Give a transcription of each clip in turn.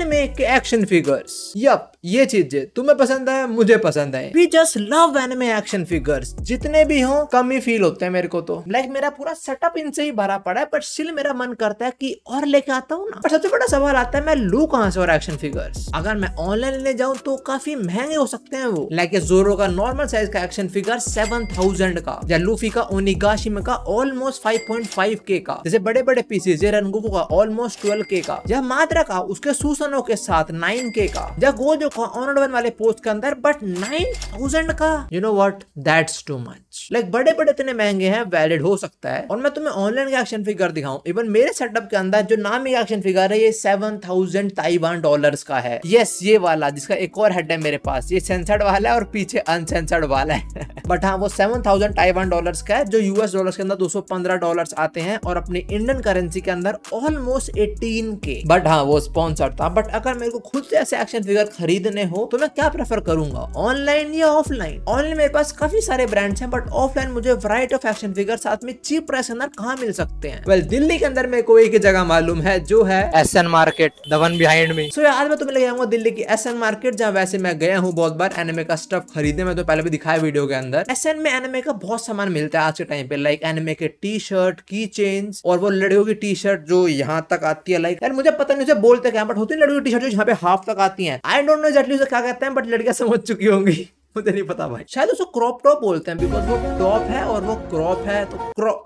anime के action figures yup ये चीजें तुम्हें पसंद है मुझे पसंद है we just love anime action figures जितने भी हो कम ही फील होते हैं मेरे को तो लाइक like, मेरा पूरा सेटअप इनसे ही भरा पड़ा है बट स्टिल मेरा मन करता है कि और लेके आता हूँ ना पर सबसे बड़ा सवाल आता है मैं लू कहाँ से और एक्शन फिगर्स अगर मैं ऑनलाइन लेने जाऊँ तो काफी महंगे हो सकते हैं वो लाइक like, जोरो का नॉर्मल साइज का एक्शन फिगर सेवन थाउजेंड का या लूफी का ओनिगाशिम का ऑलमोस्ट फाइव पॉइंट फाइव के का जैसे बड़े बड़े पीसेज रनगुको का ऑलमोस्ट ट्वेल्व के का या मात्रा का उसके सूसन दोनों के साथ नाइन के का जब गोजो का ऑनर वन वाले पोस्ट के अंदर बट नाइन थाउजेंड का you know what that's too much like बड़े बड़े इतने महंगे हैं वैलिड हो सकता है और मैं तुम्हें ऑनलाइन का एक्शन फिगर दिखाऊं इवन मेरे सेटअप के अंदर जो नाम ही एक्शन फिगर है ये सेवन थाउजेंड ताइवान डॉलर का है यस ये वाला जिसका एक और हेड है मेरे पास ये सेंसर्ड वाला है और पीछे अनसेंसर्ड वाला है बट हाँ वो सेवन थाउजेंड ताइवान डॉलर का है जो यूएस डॉलर के अंदर दो सौ पंद्रह डॉलर आते हैं और अपनी इंडियन करेंसी के अंदर ऑलमोस्ट एटीन के बट हाँ वो स्पॉन्सर था बट अगर मेरे को खुद से ऐसे एक्शन फिगर खरीदने हो तो मैं क्या प्रेफर करूंगा ऑनलाइन या ऑफलाइन ऑनलाइन मेरे पास काफी सारे ब्रांड्स हैं बट बट ऑफलाइन मुझे वराइट ऑफ एक्शन फिगर साथ में चीप प्राइस अंदर कहा मिल सकते हैं वेल well, दिल्ली के अंदर मेरे को एक ही जगह मालूम है जो है S N market the behind में सो यार मैं तुम्हें ले जाऊंगा दिल्ली की एस एन मार्केट जहाँ वैसे मैं गया हूँ बहुत बार एनएमए का स्टफ खरीदे में तो पहले भी दिखाया वीडियो के अंदर एस एन में एनएमए का बहुत सामान मिलता है आज के टाइम पे लाइक एनएमए के टी शर्ट की चेन और वो लड़कियों की टी शर्ट जो यहाँ तक आती है लाइक यार मुझे पता नहीं उसे बोलते क्या बट होती है लड़कियों की टी शर्ट जो यहाँ पे हाफ तक आती है आई डोंट नो एग्जैक्टली उसे क्या कहते हैं बट लड़कियां समझ चुकी होंगी मुझे नहीं पता भाई शायद उसको क्रॉप टॉप बोलते हैं बिकॉज वो टॉप है और वो क्रॉप है तो क्रॉप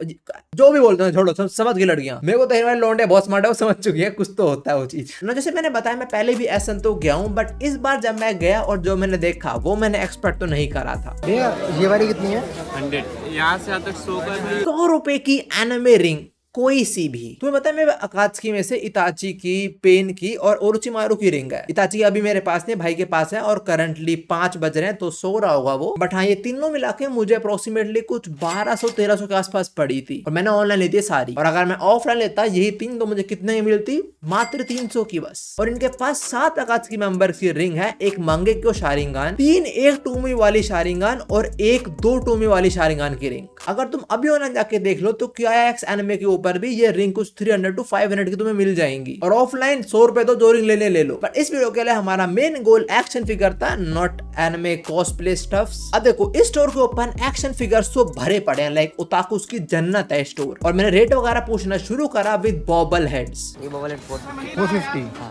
जो भी बोलते हैं छोड़ो समझ गई लड़कियां मेरे को तो हेयर लौंडे बहुत स्मार्ट है वो समझ चुकी है कुछ तो होता है वो चीज ना जैसे मैंने बताया मैं पहले भी ऐसा तो गया हूँ बट इस बार जब मैं गया और जो मैंने देखा वो मैंने एक्सपेक्ट तो नहीं करा था ये वाली कितनी है हंड्रेड यहाँ से सौ रुपए की एनमे रिंग कोई सी भी तुम्हें पता है मैं अकात्सकी में से इताची की पेन की और ओरुचिमारू की रिंग है इताची अभी मेरे पास नहीं भाई के पास है और करंटली पांच बज रहे हैं तो सो रहा होगा वो बट हाँ ये तीनों मिला के मुझे अप्रोक्सीमेटली कुछ 1200 1300 के आसपास पड़ी थी और मैंने ऑनलाइन ली थी सारी और अगर मैं ऑफलाइन लेता यही तीन तो मुझे कितने की मिलती मात्र तीन की बस और इनके पास सात की मेंबर की रिंग है एक मांगे क्यों शारिंगान तीन एक टूमी वाली शारिंगान और एक दो टूमी वाली शारिंगान की रिंग अगर तुम अभी ऑनलाइन जाके देख लो तो क्या एनमे के ऊपर ऊपर भी ये रिंग कुछ three hundred to five hundred की तुम्हें मिल जाएंगी और ऑफलाइन सौ रुपए तो दो रिंग लेने ले लो पर इस वीडियो के लिए हमारा मेन गोल एक्शन फिगर था नॉट एनमे कॉस्प्ले स्टफ्स अब देखो इस स्टोर के ओपन एक्शन फिगर तो भरे पड़े हैं लाइक उताकू उसकी जन्नत है स्टोर और मैंने रेट वगैरह पूछना शुरू करा with bobble heads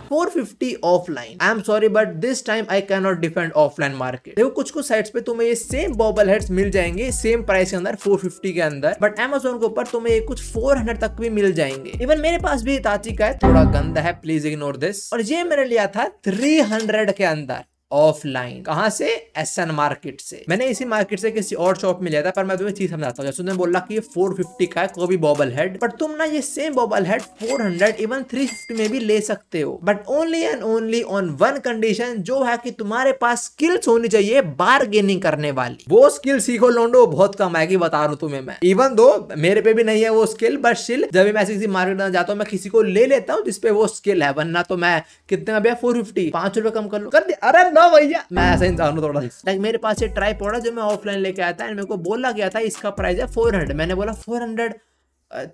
four fifty offline I am sorry but this time I can not defend offline market देखो कुछ कुछ साइट्स पे तुम्हें ये सेम बॉबल हेड्स मिल जाएंगे सेम प्राइस के अंदर 450 के अंदर बट एमेजोन के ऊपर तुम्हें ये कुछ 400 तक भी मिल जाएंगे इवन मेरे पास भी हिताची का है थोड़ा गंदा है प्लीज इग्नोर दिस और ये मैंने लिया था थ्री के अंदर ऑफलाइन कहाँ से एसन मार्केट से मैंने इसी मार्केट से किसी और शॉप में लिया था पर मैं तुम्हें चीज समझाता हूँ जैसे तुमने बोला कि ये 450 का है कोई बॉबल हेड पर तुम ना ये सेम बॉबल हेड 400 इवन 350 में भी ले सकते हो but only and only on one condition जो है कि तुम्हारे पास स्किल्स होनी चाहिए बारगेनिंग करने वाली वो स्किल सीखो लोडो बहुत कम आएगी बता रहा तुम्हें मैं इवन दो मेरे पे भी नहीं है वो स्किल बट स्टिल जब भी मैं किसी मार्केट में जाता हूँ मैं किसी को ले लेता हूँ जिसपे वो स्किल है वरना तो मैं कितने का भैया फोर फिफ्टी पांच रुपए कम कर लो कर दिया अरे लो भैया मैं ऐसा इंसान हूँ थोड़ा लाइक मेरे पास ये ट्राई पड़ा जो मैं ऑफलाइन लेके आया था एंड मेरे को बोला गया था इसका प्राइस है फोर मैंने बोला फोर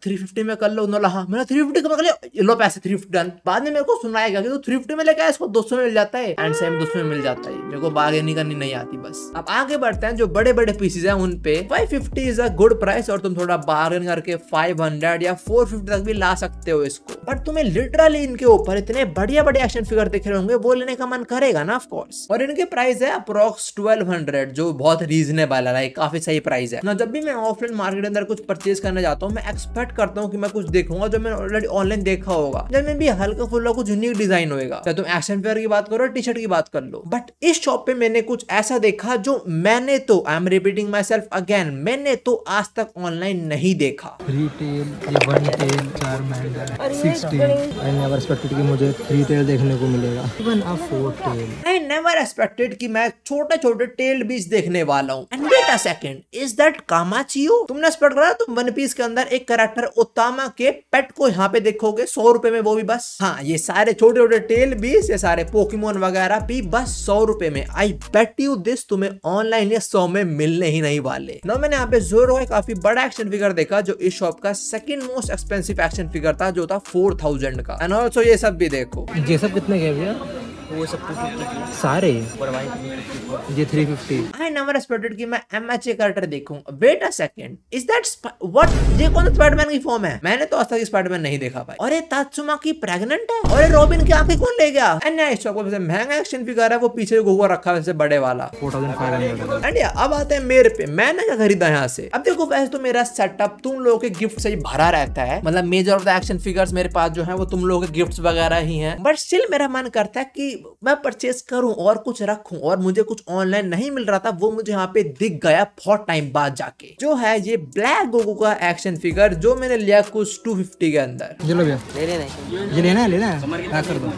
थ्री फिफ्टी में कर लो उन्होंने हाँ मैंने थ्री फिफ्टी कर लिया लो पैसे थ्री फिफ्टी डन बाद में मेरे को सुनाया गया कि तू तो थ्री फिफ्टी में लेके आया इसको दो सौ में मिल जाता है एंड सेम दो सौ में मिल जाता है मेरे को बार्गेनिंग करनी नहीं आती बस अब आगे बढ़ते हैं जो बड़े बड़े पीसेज है उन पे five fifty is a good price और तुम थोड़ा बार्गेन करके five hundred or four fifty तक भी ला सकते हो इसको बट तुम्हें लिटरली इनके ऊपर इतने बढ़िया बढ़िया एक्शन फिगर दिख रहे होंगे वो लेने का मन करेगा ना ऑफकोर्स और इनके प्राइस है अप्रोक्स ट्वेल्व हंड्रेड जो बहुत रीजनेबल है काफी सही प्राइस है ना जब भी मैं ऑफलाइन मार्केट अंदर कुछ परचेज करने जाता हूँ मैं एक्सपेक्ट करता हूँ कि मैं कुछ देखूंगा जो मैंने ऑलरेडी ऑनलाइन देखा होगा जब मैं भी हल्का फुल्का कुछ यूनिक डिजाइन होगा चाहे तुम एक्शन पेयर की बात करो टी शर्ट की बात कर लो बट इस शॉप पे मैंने कुछ ऐसा देखा जो मैंने तो I am repeating myself again मैंने तो आज तक ऑनलाइन नहीं देखा मुझे देखने को मिलेगा even a four tail I never expected कि मैं छोटे छोटे टेल बीच देखने वाला हूँ and wait a second is that कामाचियो तुमने एक्सपेक्ट करा तुम वन पीस के अंदर एक कैरेक्टर ओतामा के पेट को यहाँ पे देखोगे सौ रुपए में वो भी बस हाँ ये सारे छोटे छोटे टेल बीस ये सारे पोकीमोन वगैरह भी बस सौ रुपए में आई बेट यू दिस तुम्हें ऑनलाइन ये सौ में मिलने ही नहीं वाले ना मैंने यहाँ पे जोर हुआ काफी बड़ा एक्शन फिगर देखा जो इस शॉप का second most expensive action figure था जो था फोर का एंड ऑल्सो ये सब भी देखो ये सब कितने के भैया वो सब सारे ये three fifty I never expected कि मैं एम एच ए कार्टर देखूं wait a second is that what ये कौन स्पाइडरमैन की फॉर्म है मैंने तो आज तक स्पाइडरमैन नहीं देखा भाई और ये तात्सुमा की प्रेगनेंट है और रॉबिन की आंखें कौन ले गया एंड महंगा एक्शन फिगर है वो पीछे हुआ रखा है बड़े वाला एंड अब आते हैं मेरे पे मैंने क्या खरीदा यहाँ से अब देखो वैसे तो मेरा सेटअप तुम लोगों के गिफ्ट से ही भरा रहता है मतलब major of the action figures मेरे पास जो है वो तुम लोगों के गिफ्ट्स वगैरह ही हैं बट स्टिल मेरा मन करता है कि मैं परचेस करूं और कुछ रखूं और मुझे कुछ ऑनलाइन नहीं मिल रहा था वो मुझे यहाँ पे दिख गया बहुत टाइम बाद जाके जो है ये ब्लैक गोगो का एक्शन फिगर जो मैंने लिया कुछ टू फिफ्टी के अंदर ये लेना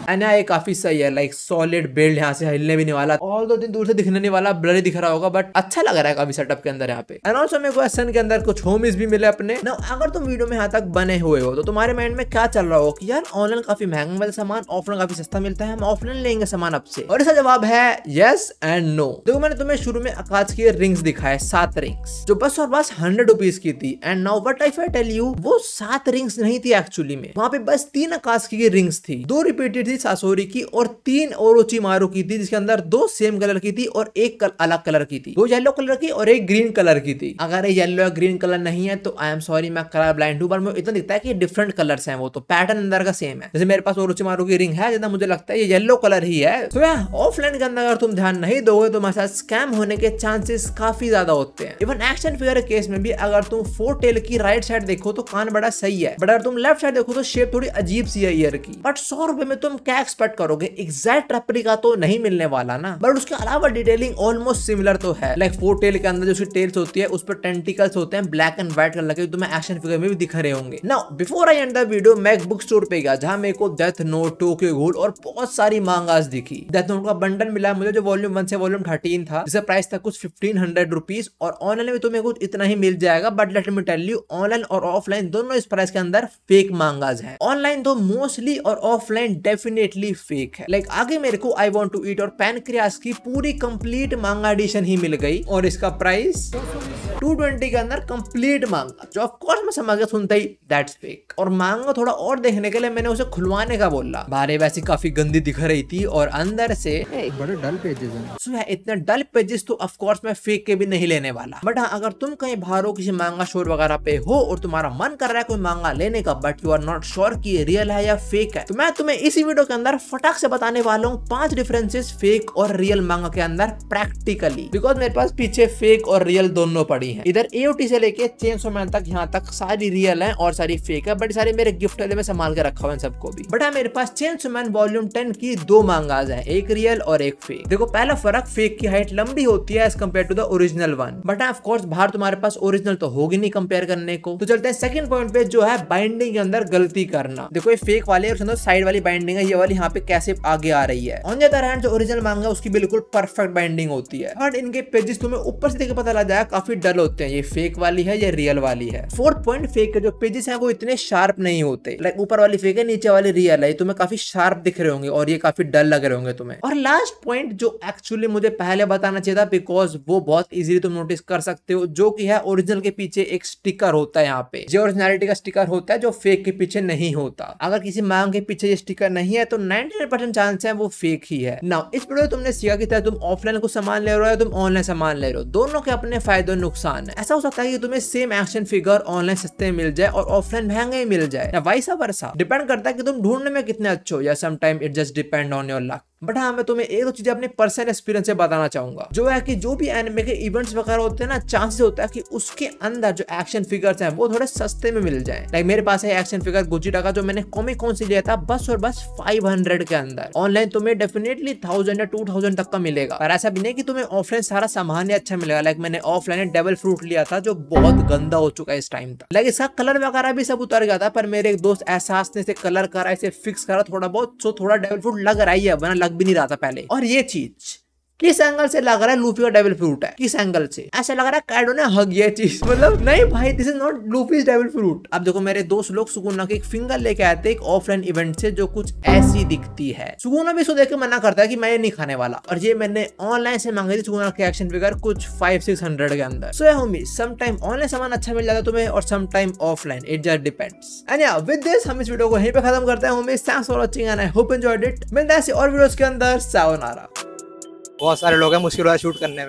हाँ, ये काफी सही है लाइक सॉलिड बिल्ड यहाँ से हिलने भी नहीं वाला और दो दिन दूर से दिखने नहीं वाला ब्लरी दिख रहा होगा बट अच्छा लग रहा है काफी सेटअप के अंदर यहाँ पे एंड ऑल्सो मेरे को एसन के अंदर कुछ होमीज भी मिले अपने ना अगर तुम वीडियो में यहाँ तक बने हुए हो तो तुम्हारे माइंड में क्या चल रहा हो कि यार ऑनलाइन काफी महंगा मिलता सामान ऑफलाइन काफी सस्ता मिलता है हम ऑफलाइन रहेंगे सामान आपसे और इसका जवाब है यस एंड नो देखो मैंने तुम्हें शुरू में आकाश की रिंग्स दिखाए सात रिंग्स जो बस और बस हंड्रेड रुपीज की थी and now what I tell you वो सात रिंग्स नहीं थी एक्चुअली में वहाँ पे बस तीन आकाश की रिंग्स थी दो रिपीटेड थी सासोरी की और तीन ओरोची मारो की थी जिसके अंदर दो सेम कलर की थी और एक कल, अलग कलर की थी दो येलो कलर की और एक ग्रीन कलर की थी अगर ये येलो या ग्रीन कलर नहीं है तो आई एम सॉरी मैं कलर ब्लाइंड हूँ पर मुझे इतना दिखता है कि डिफरेंट कलर्स हैं वो तो पैटर्न अंदर का सेम है जैसे मेरे पास ओरोची मारो की रिंग है जितना मुझे लगता है ये येलो कलर अंदर ही है तो यार ऑफलाइन के अंदर अगर तुम ध्यान नहीं दोगे तो हमारे साथ स्कैम होने के चांसेस काफी ज्यादा होते हैं इवन एक्शन फिगर केस में भी अगर तुम फोर टेल की राइट साइड देखो तो कान बड़ा सही है बट अगर तुम लेफ्ट साइड देखो तो शेप थोड़ी अजीब सी है ईयर की बट सौ रुपए में तुम क्या एक्सपेक्ट करोगे एग्जैक्ट का तो नहीं मिलने वाला ना बट उसके अलावा डिटेलिंग ऑलमोस्ट सिमिलर तो है लाइक फोर टेल के अंदर जो उसकी टेल्स होती है उस पर टेंटिकल्स होते हैं ब्लैक एंड व्हाइट कलर के तो तुम्हें एक्शन फिगर में भी दिख रहे होंगे ना before I end the video Mac book store पे गया जहां मेरे को डेथ नोट टोक्यो गोल्ड और बहुत सारी मांग आगाज देखी डेथ नोट का बंडल मिला मुझे जो वॉल्यूम वन से वॉल्यूम थर्टीन था जिसका प्राइस था कुछ फिफ्टीन हंड्रेड रुपीज और ऑनलाइन में तुम्हें तो कुछ इतना ही मिल जाएगा but let me tell you online और ऑफलाइन दोनों इस प्राइस के अंदर फेक मांगाज तो है ऑनलाइन तो मोस्टली और ऑफलाइन डेफिनेटली फेक है लाइक like, आगे मेरे को आई वॉन्ट टू ईट और पैनक्रियास की पूरी कंप्लीट मांगा एडिशन ही मिल गई और इसका प्राइस 220 के अंदर कंप्लीट मांगा जो ऑफकोर्स मैं समझ गया सुनता ही दैट्स फेक और मांगा थोड़ा और देखने के लिए मैंने उसे खुलवाने का बोला बारे वैसी काफी गंदी दिख रही थी और अंदर से बड़े डल पेजेस हैं इतने डल पेजेस तो ऑफकोर्स मैं फेक के भी नहीं लेने वाला बट हाँ अगर तुम कहीं बाहर हो किसी मांगा शोर वगैरह पे हो और तुम्हारा मन कर रहा है कोई मांगा लेने का but you are not sure की रियल है या फेक है तो मैं तुम्हें इसी वीडियो के अंदर फटाक से बताने वाला हूँ पांच डिफरेंसेस फेक और रियल मांगा के अंदर प्रैक्टिकली बिकॉज मेरे पास पीछे फेक और रियल दोनों पड़ी नहीं है इधर एओटी से लेके चेन मैन तक यहाँ तक सारी रियल है और सारी फेक है बट सारे मेरे गिफ्ट में संभाल कर रखा हुआ है सबको भी बट हाँ, मेरे पास चेन मैन वॉल्यूम टेन की दो मांगाज है एक रियल और एक फेक देखो पहला फर्क फेक की हाइट लंबी होती है as compare to the original one but of course बाहर तुम्हारे पास ओरिजिनल तो होगी नहीं कंपेयर करने को तो चलते हैं सेकंड पॉइंट पे जो है बाइंडिंग के अंदर गलती करना देखो ये फेक वाले और साइड वाली बाइंडिंग है ये वाली यहाँ पे कैसे आगे आ रही है ऑन अदर हैंड जो ओरिजिनल मांगा उसकी बिल्कुल परफेक्ट बाइंडिंग होती है बट इनके पेजेस तुम्हें ऊपर से देखकर पता लग जाएगा काफी डल वाले होते हैं ये फेक वाली है या रियल वाली है फोर्थ पॉइंट फेक के जो पेजेस है वो इतने शार्प नहीं होते लाइक ऊपर वाली फेक है नीचे वाली रियल है तुम्हें काफी शार्प दिख रहे होंगे और ये काफी डल लग रहे होंगे तुम्हें और लास्ट पॉइंट जो एक्चुअली मुझे पहले बताना चाहिए था बिकॉज वो बहुत इजिली तुम नोटिस कर सकते हो जो की है ओरिजिनल के पीछे एक स्टिकर होता है यहाँ पे जो ओरिजिनलिटी का स्टिकर होता है जो फेक के पीछे नहीं होता अगर किसी मांग के पीछे ये स्टिकर नहीं है तो नाइनटी चांस है वो फेक ही है ना इस वीडियो तुमने सीखा की तरह तुम ऑफलाइन को सामान ले रहे हो या तुम ऑनलाइन सामान ले रहे हो दोनों के अपने फायदे और नुकसान है ऐसा हो सकता है कि तुम्हें सेम एक्शन फिगर ऑनलाइन सस्ते मिल जाए और ऑफलाइन महंगे मिल जाए या वाइस वर्षा डिपेंड करता है कि तुम ढूंढने में कितने अच्छे हो या sometime it just depend on your luck but हाँ मैं तुम्हें एक दो चीजें अपने पर्सनल एक्सपीरियंस से बताना चाहूंगा जो है कि जो भी एनिमे के इवेंट्स वगैरह होते हैं ना चांसेस होता है कि उसके अंदर जो एक्शन फिगर्स हैं वो थोड़े सस्ते में मिल जाए लाइक मेरे पास है एक्शन फिगर गुजिटा का जो मैंने कॉमिक कौन से लिया था बस और बस फाइव हंड्रेड के अंदर ऑनलाइन तुम्हें डेफिनेटली थाउजेंड या टू थाउजेंड तक का मिलेगा और ऐसा भी नहीं की तुम्हें ऑफलाइन सारा सामान ही अच्छा मिलेगा लाइक मैंने ऑफलाइन डबल फ्रूट लिया था जो बहुत गंदा हो चुका है इस टाइम तक लाइक इसका कलर वगैरह भी सब उतर गया था पर मेरे एक दोस्त एहसास ने इसे कलर करा इसे फिक्स करा थोड़ा बहुत सो तो थोड़ा डबल फ्रूट लग रहा है बना लग भी नहीं रहा था पहले और ये चीज किस एंगल से लग रहा है लूफी का डेबल फ्रूट है किस एंगल से ऐसा लग रहा है कैडो ने हग ये चीज मतलब नहीं भाई this is not Luffy's devil fruit अब देखो मेरे दोस्त लोग सुगुना के एक फिंगर लेके आए थे एक ऑफलाइन इवेंट से जो कुछ ऐसी दिखती है सुगुना भी इसको देख के मना करता है कि मैं ये नहीं खाने वाला और ये मैंने ऑनलाइन से मांगी थी सुगुना के एक्शन फिगर कुछ फाइव सिक्स हंड्रेड के अंदर सो होमी समटाइम ऑनलाइन सामान अच्छा मिल जाता तुम्हें और sometime offline it just depends and या विद दिस हम इस वीडियो को यहीं पे खत्म करते हैं homie thanks for watching and I hope enjoyed it मिलता है ऐसे और वीडियोस के अंदर सावनारा बहुत सारे लोग हैं मुश्किल हुआ शूट करने में